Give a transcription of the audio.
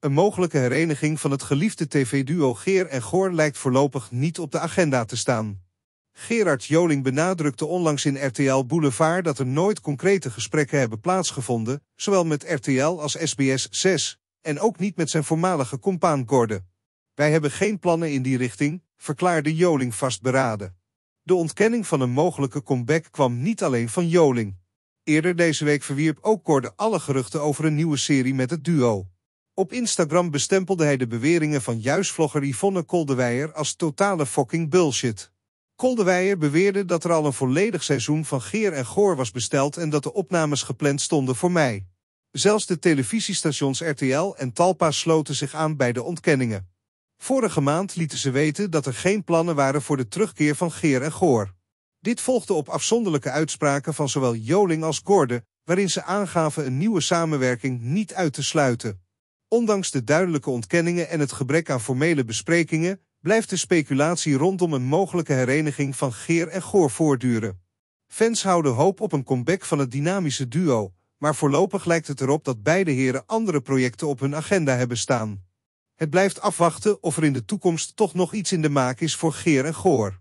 Een mogelijke hereniging van het geliefde tv-duo Geer en Goor lijkt voorlopig niet op de agenda te staan. Gerard Joling benadrukte onlangs in RTL Boulevard dat er nooit concrete gesprekken hebben plaatsgevonden, zowel met RTL als SBS 6, en ook niet met zijn voormalige compaan Gorde. Wij hebben geen plannen in die richting, verklaarde Joling vastberaden. De ontkenning van een mogelijke comeback kwam niet alleen van Joling. Eerder deze week verwierp ook Gorde alle geruchten over een nieuwe serie met het duo. Op Instagram bestempelde hij de beweringen van vlogger Yvonne Koldewijer als totale fucking bullshit. Koldewijer beweerde dat er al een volledig seizoen van Geer en Goor was besteld en dat de opnames gepland stonden voor mij. Zelfs de televisiestations RTL en Talpa sloten zich aan bij de ontkenningen. Vorige maand lieten ze weten dat er geen plannen waren voor de terugkeer van Geer en Goor. Dit volgde op afzonderlijke uitspraken van zowel Joling als Gorde, waarin ze aangaven een nieuwe samenwerking niet uit te sluiten. Ondanks de duidelijke ontkenningen en het gebrek aan formele besprekingen, blijft de speculatie rondom een mogelijke hereniging van Geer en Goor voortduren. Fans houden hoop op een comeback van het dynamische duo, maar voorlopig lijkt het erop dat beide heren andere projecten op hun agenda hebben staan. Het blijft afwachten of er in de toekomst toch nog iets in de maak is voor Geer en Goor.